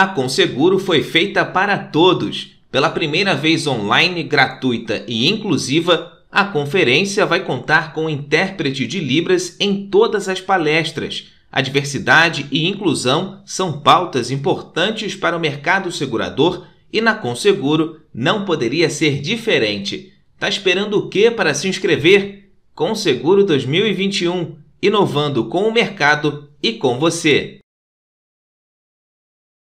A Conseguro foi feita para todos. Pela primeira vez online, gratuita e inclusiva, a conferência vai contar com intérprete de Libras em todas as palestras. A diversidade e inclusão são pautas importantes para o mercado segurador e na Conseguro não poderia ser diferente. Tá esperando o que para se inscrever? Conseguro 2021, inovando com o mercado e com você.